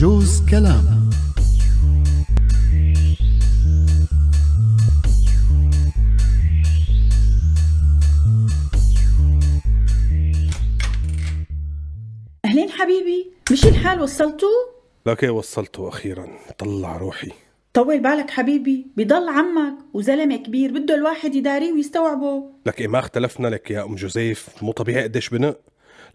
جوز كلام اهلين حبيبي مشي الحال وصلتوه لك وصلته اخيرا طلع روحي طول بالك حبيبي بضل عمك وزلمه كبير بده الواحد يداريه ويستوعبه لك إيه ما اختلفنا لك يا ام جوزيف مو طبيعي قديش بنق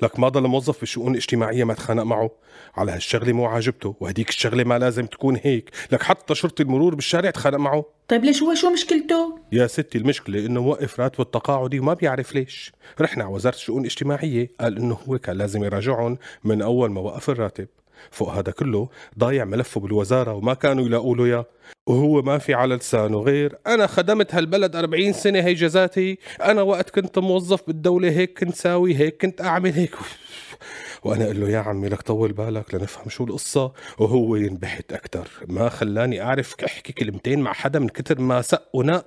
لك ما ضل موظف بالشؤون الاجتماعيه ما تخانق معه على هالشغله مو عاجبته وهديك الشغله ما لازم تكون هيك لك حتى شرطي المرور بالشارع تخانق معه طيب ليش هو شو مشكلته يا ستي المشكله انه موقف راتبه التقاعدي وما بيعرف ليش رحنا على وزاره الشؤون الاجتماعيه قال انه هو كان لازم يراجعهم من اول ما وقف الراتب فوق هذا كله ضايع ملفه بالوزارة وما كانوا يلاقوا له اياه وهو ما في على لسانه غير أنا خدمت هالبلد 40 سنة هي جزاتي أنا وقت كنت موظف بالدولة هيك كنت ساوي هيك كنت أعمل هيك وانا اقول له يا عمي لك طول بالك لنفهم شو القصه وهو ينبحت أكتر ما خلاني اعرف احكي كلمتين مع حدا من كتر ما سق ونق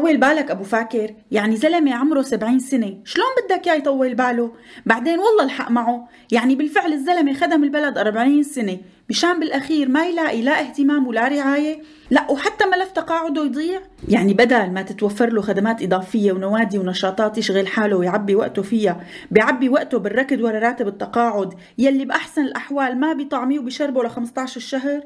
طول بالك ابو فاكر يعني زلمه عمره سبعين سنه شلون بدك اياه يطول باله بعدين والله الحق معه يعني بالفعل الزلمه خدم البلد أربعين سنه مشان بالاخير ما يلاقي لا اهتمام ولا رعايه لا وحتى ملف تقاعده يضيع يعني بدل ما تتوفر له خدمات اضافيه ونوادي ونشاطات يشغل حاله ويعبي وقته فيها بيعبي وقته بالركض ورا راتب التقاعد يلي باحسن الاحوال ما بيطعميه وبيشربه ل 15 الشهر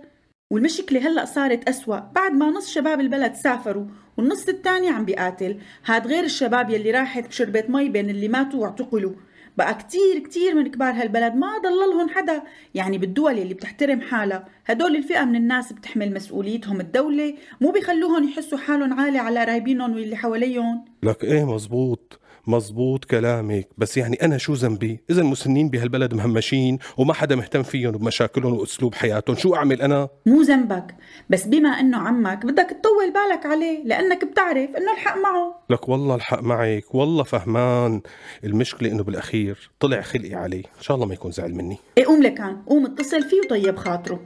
والمشكلة هلأ صارت أسوأ بعد ما نص شباب البلد سافروا والنص الثاني عم بيقاتل هاد غير الشباب يلي راحت بشربة مي بين اللي ماتوا واعتقلوا بقى كتير كتير من كبار هالبلد ما ضل لهم حدا يعني بالدول يلي بتحترم حالها هدول الفئة من الناس بتحمل مسؤوليتهم الدولة مو بيخلوهم يحسوا حالهم عالي على قرايبينهم واللي حواليهم لك ايه مزبوط مزبوط كلامك بس يعني انا شو ذنبي اذا المسنين بهالبلد مهمشين وما حدا مهتم فيهم بمشاكلهم واسلوب حياتهم شو اعمل انا مو ذنبك بس بما انه عمك بدك تطول بالك عليه لانك بتعرف انه الحق معه لك والله الحق معك والله فهمان المشكله انه بالاخير طلع خلقي عليه ان شاء الله ما يكون زعل مني ايه قوم لكان قوم اتصل فيه وطيب خاطره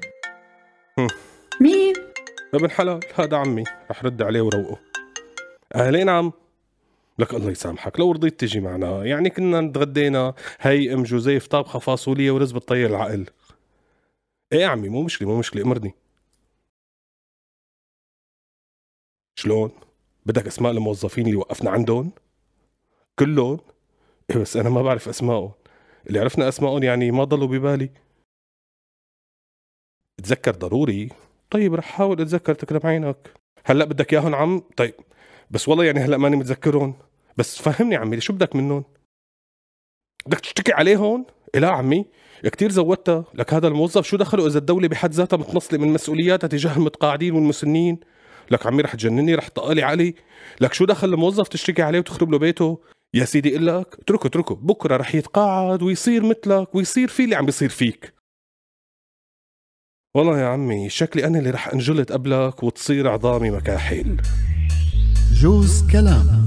مين ابن حلال هذا عمي رح رد عليه وروقه اهلين عم لك الله يسامحك لو رضيت تجي معنا يعني كنا نتغدينا هي ام جوزيف طابخه فاصوليه ورز بالطير العقل ايه عمي مو مشكله مو مشكله امرني شلون بدك اسماء الموظفين اللي وقفنا عندهم كلهم إيه بس انا ما بعرف اسمائهم اللي عرفنا اسمائهم يعني ما ضلوا ببالي تذكر ضروري طيب رح حاول اتذكر تكرم عينك هلا بدك اياهم عم طيب بس والله يعني هلا ماني متذكرهم بس فهمني عمي شو بدك منهم بدك تشتكي عليهم لا عمي كتير زودتها لك هذا الموظف شو دخله اذا الدوله بحد ذاتها متنصله من مسؤولياتها تجاه المتقاعدين والمسنين لك عمي رح تجنني رح تطقلي علي لك شو دخل الموظف تشتكي عليه وتخرب له بيته يا سيدي لك اتركه اتركه بكره رح يتقاعد ويصير مثلك ويصير في اللي عم بيصير فيك والله يا عمي شكلي أنا اللي رح أنجلد قبلك وتصير عظامي مكاحيل جوز كلامه